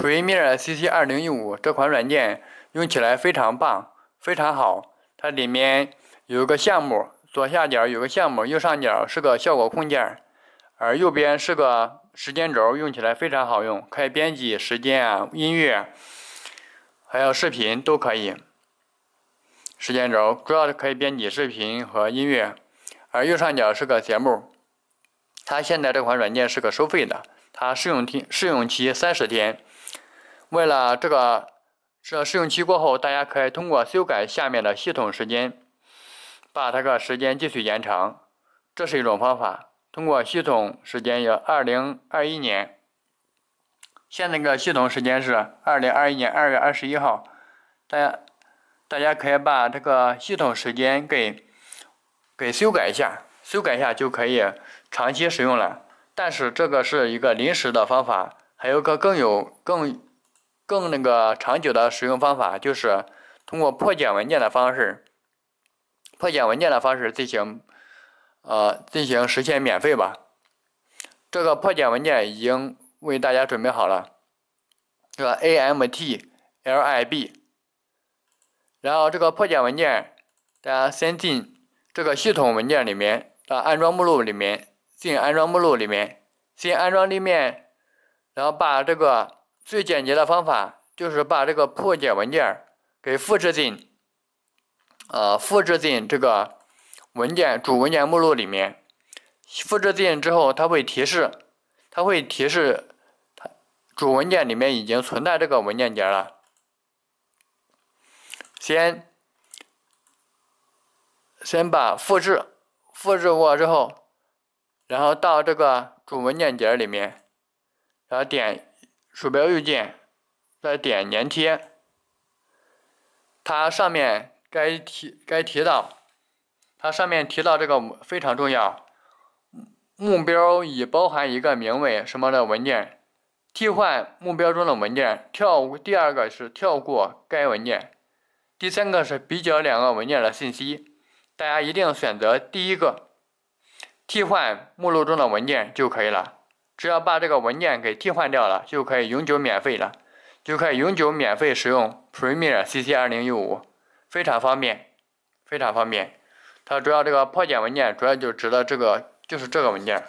锤面 CC 二零一五这款软件用起来非常棒，非常好。它里面有个项目，左下角有个项目，右上角是个效果控件，而右边是个时间轴，用起来非常好用，可以编辑时间啊、音乐，还有视频都可以。时间轴主要是可以编辑视频和音乐，而右上角是个节目。它现在这款软件是个收费的，它试用期试用期三十天。为了这个，这试用期过后，大家可以通过修改下面的系统时间，把这个时间继续延长，这是一种方法。通过系统时间有二零二一年，现在个系统时间是二零二一年二月二十一号，大家大家可以把这个系统时间给给修改一下，修改一下就可以长期使用了。但是这个是一个临时的方法，还有个更有更。更那个长久的使用方法就是通过破解文件的方式，破解文件的方式进行呃进行实现免费吧。这个破解文件已经为大家准备好了，这个 AMT_LIB。然后这个破解文件，大家先进这个系统文件里面的安装目录里面，进安装目录里面，先安装地面，然后把这个。最简洁的方法就是把这个破解文件给复制进，呃，复制进这个文件主文件目录里面。复制进之后，它会提示，它会提示，主文件里面已经存在这个文件夹了。先先把复制复制过之后，然后到这个主文件夹里面，然后点。鼠标右键，再点粘贴。它上面该提该提到，它上面提到这个非常重要。目标已包含一个名为什么的文件，替换目标中的文件。跳第二个是跳过该文件，第三个是比较两个文件的信息。大家一定选择第一个，替换目录中的文件就可以了。只要把这个文件给替换掉了，就可以永久免费了，就可以永久免费使用 Premiere CC 2015，非常方便，非常方便。它主要这个破解文件，主要就指的这个，就是这个文件。